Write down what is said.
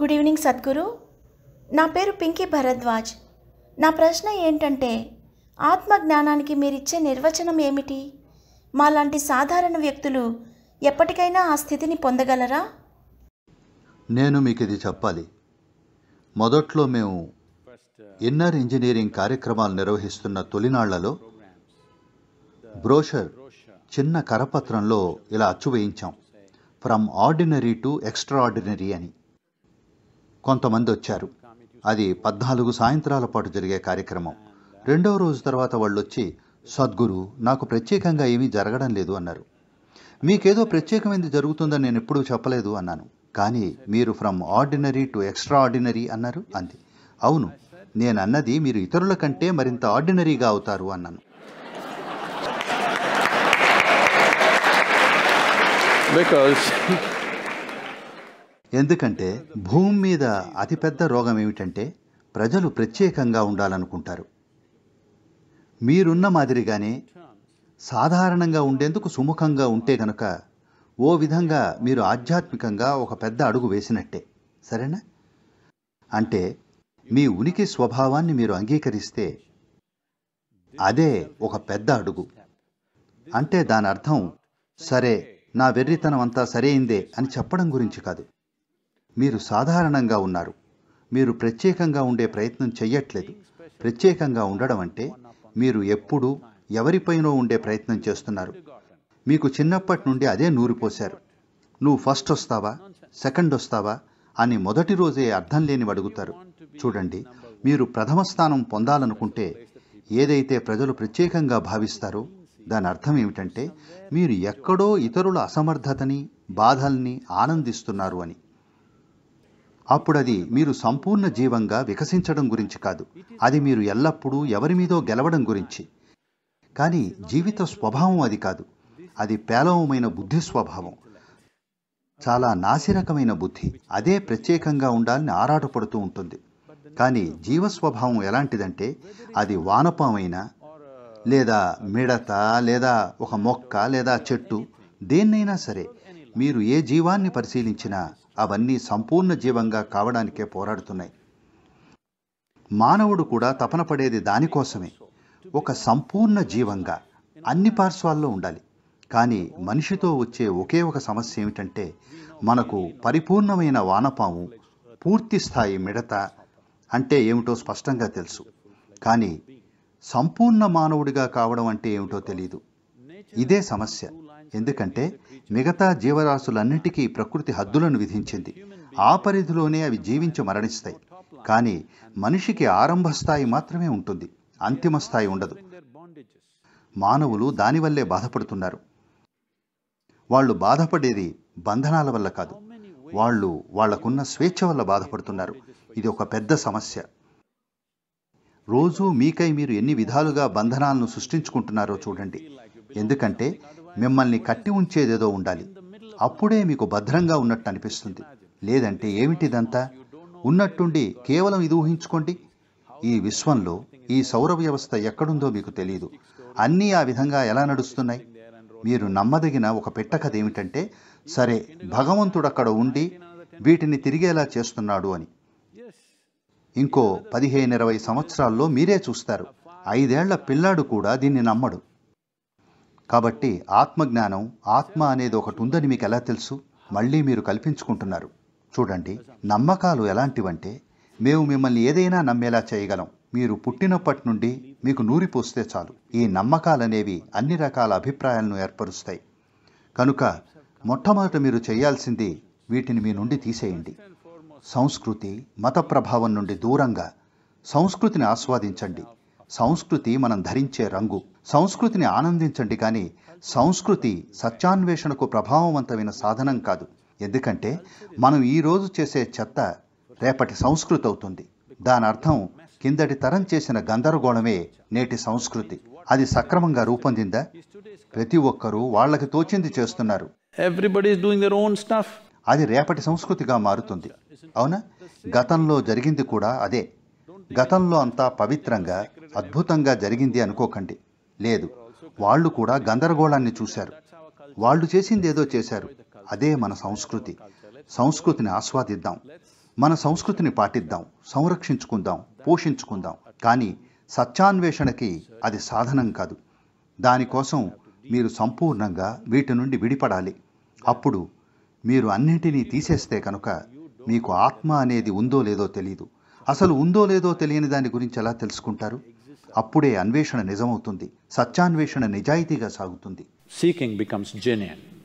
good evening Sadhguru నా పేరు పింకీ భరద్వాజ్ నా ప్రశ్న ఏంటంటే ఆత్మజ్ఞానానికి మీరిచ్చే నిర్వచనం ఏమిటి మాలాంటి సాధారణ వ్యక్తులు ఎప్పటికైనా ఆ స్థితిని పొందగలరా నేను మీకు ఇది చెప్పాలి మొదట్లో మేము ఇన్నర్ ఇంజనీరింగ్ కార్యక్రమాలు నిర్వహిస్తున్న తొలినాళ్లలో బ్రోషర్ చిన్న కరపత్రంలో ఇలా అచ్చు వేయించాం from ordinary to extraordinary అని కొంతమంది వచ్చారు అది పద్నాలుగు సాయంత్రాల పాటు జరిగే కార్యక్రమం రెండవ రోజు తర్వాత వాళ్ళు వచ్చి సద్గురు నాకు ప్రత్యేకంగా ఏమీ జరగడం లేదు అన్నారు మీకేదో ప్రత్యేకమైంది జరుగుతుందని నేను ఎప్పుడూ చెప్పలేదు అన్నాను కానీ మీరు from ordinary to extraordinary అన్నారు అంది అవును నేను అన్నది మీరు ఇతరుల కంటే మరింత ఆర్డినరీగా అవుతారు అన్నాను బికాస్ ఎందుకంటే భూమి మీద అతిపెద్ద రోగం ఏమిటంటే ప్రజలు ప్రత్యేకంగా ఉండాలనుకుంటారు మీరున్న మాదిరిగానే సాధారణంగా ఉండేందుకు సుముఖంగా ఉంటే కనుక ఓ విధంగా మీరు ఆధ్యాత్మికంగా ఒక పెద్ద అడుగు వేసినట్టే సరేనా అంటే మీ ఉనికి స్వభావాన్ని మీరు అంగీకరిస్తే అదే ఒక పెద్ద అడుగు అంటే దాని అర్థం సరే నా వెర్రితనం అంతా సరైందే అని చెప్పడం గురించి కాదు మీరు సాధారణంగా ఉన్నారు మీరు ప్రత్యేకంగా ఉండే ప్రయత్నం చెయ్యట్లేదు ప్రత్యేకంగా ఉండడం అంటే మీరు ఎప్పుడు ఎవరిపైనో ఉండే ప్రయత్నం చేస్తున్నారు మీకు చిన్నప్పటి నుండి అదే నూరిపోశారు నువ్వు ఫస్ట్ వస్తావా సెకండ్ వస్తావా అని మొదటి రోజే అర్థం లేని అడుగుతారు చూడండి మీరు ప్రథమ స్థానం పొందాలనుకుంటే ఏదైతే ప్రజలు ప్రత్యేకంగా భావిస్తారో దాని అర్థం ఏమిటంటే మీరు ఎక్కడో ఇతరుల అసమర్థతని బాధల్ని ఆనందిస్తున్నారు అని అప్పుడు అది మీరు సంపూర్ణ జీవంగా వికసించడం గురించి కాదు అది మీరు ఎల్లప్పుడూ ఎవరి మీదో గెలవడం గురించి కానీ జీవిత స్వభావం అది కాదు అది పేలవమైన బుద్ధి స్వభావం చాలా నాసిరకమైన బుద్ధి అదే ప్రత్యేకంగా ఉండాలని ఆరాటపడుతూ ఉంటుంది కానీ జీవస్వభావం ఎలాంటిదంటే అది వానపమైన లేదా మిడత లేదా ఒక మొక్క లేదా చెట్టు దేన్నైనా సరే మీరు ఏ జీవాన్ని పరిశీలించినా అవన్నీ సంపూర్ణ జీవంగా కావడానికే పోరాడుతున్నాయి మానవుడు కూడా తపన పడేది దానికోసమే ఒక సంపూర్ణ జీవంగా అన్ని పార్శ్వాల్లో ఉండాలి కానీ మనిషితో వచ్చే ఒకే ఒక సమస్య ఏమిటంటే మనకు పరిపూర్ణమైన వానపాము పూర్తి స్థాయి మిడత అంటే ఏమిటో స్పష్టంగా తెలుసు కానీ సంపూర్ణ మానవుడిగా కావడం అంటే ఏమిటో తెలియదు ఇదే సమస్య ఎందుకంటే మిగతా జీవరాశులన్నిటికీ ప్రకృతి హద్దులను విధించింది ఆ పరిధిలోనే అవి జీవించి మరణిస్తాయి కానీ మనిషికి ఆరంభ స్థాయి మాత్రమే ఉంటుంది అంతిమ స్థాయి ఉండదు మానవులు దానివల్లే బాధపడుతున్నారు వాళ్ళు బాధపడేది బంధనాల వల్ల కాదు వాళ్ళు వాళ్లకున్న స్వేచ్ఛ వల్ల బాధపడుతున్నారు ఇది ఒక పెద్ద సమస్య రోజూ మీకై మీరు ఎన్ని విధాలుగా బంధనాలను సృష్టించుకుంటున్నారో చూడండి ఎందుకంటే మిమ్మల్ని కట్టి ఉంచేదేదో ఉండాలి అప్పుడే మీకు భద్రంగా ఉన్నట్టు అనిపిస్తుంది లేదంటే ఏమిటిదంతా ఉన్నట్టుండి కేవలం ఇది ఊహించుకోండి ఈ విశ్వంలో ఈ సౌర వ్యవస్థ ఎక్కడుందో మీకు తెలియదు అన్నీ ఆ విధంగా ఎలా నడుస్తున్నాయి మీరు నమ్మదగిన ఒక పెట్టకథ ఏమిటంటే సరే భగవంతుడు అక్కడ ఉండి వీటిని తిరిగేలా చేస్తున్నాడు అని ఇంకో పదిహేను ఇరవై సంవత్సరాల్లో మీరే చూస్తారు ఐదేళ్ల పిల్లాడు కూడా దీన్ని నమ్మడు కాబట్టి ఆత్మజ్ఞానం ఆత్మ అనేది ఒకటి ఉందని మీకు ఎలా తెలుసు మళ్ళీ మీరు కల్పించుకుంటున్నారు చూడండి నమ్మకాలు ఎలాంటివంటే మేము మిమ్మల్ని ఏదైనా నమ్మేలా చేయగలం మీరు పుట్టినప్పటి నుండి మీకు నూరిపోస్తే చాలు ఈ నమ్మకాలనేవి అన్ని రకాల అభిప్రాయాలను ఏర్పరుస్తాయి కనుక మొట్టమొదట మీరు చేయాల్సింది వీటిని మీ నుండి తీసేయండి సంస్కృతి మత ప్రభావం నుండి దూరంగా సంస్కృతిని ఆస్వాదించండి సంస్కృతి మనం ధరించే రంగు సంస్కృతిని ఆనందించండి కానీ సంస్కృతి సత్యాన్వేషణకు ప్రభావవంతమైన సాధనం కాదు ఎందుకంటే మనం ఈరోజు చేసే చెత్త రేపటి సంస్కృతి అవుతుంది దాని అర్థం కిందటి తరం చేసిన గందరగోళమే నేటి సంస్కృతి అది సక్రమంగా రూపొందిందా ప్రతి ఒక్కరూ వాళ్ళకి తోచింది చేస్తున్నారు అది రేపటి సంస్కృతిగా మారుతుంది అవునా గతంలో జరిగింది కూడా అదే గతంలో అంతా పవిత్రంగా అద్భుతంగా జరిగింది అనుకోకండి లేదు వాళ్ళు కూడా గందరగోళాన్ని చూశారు వాళ్ళు చేసింది ఏదో చేశారు అదే మన సంస్కృతి సంస్కృతిని ఆస్వాదిద్దాం మన సంస్కృతిని పాటిద్దాం సంరక్షించుకుందాం పోషించుకుందాం కానీ సత్యాన్వేషణకి అది సాధనం కాదు దానికోసం మీరు సంపూర్ణంగా వీటి నుండి విడిపడాలి అప్పుడు మీరు అన్నింటినీ తీసేస్తే కనుక మీకు ఆత్మ అనేది ఉందో లేదో తెలీదు అసలు ఉందో లేదో తెలియని దాని గురించి ఎలా తెలుసుకుంటారు అప్పుడే అన్వేషణ నిజమవుతుంది సత్యాన్వేషణ నిజాయితీగా సాగుతుంది సీకింగ్ బికమ్స్ జెన్యున్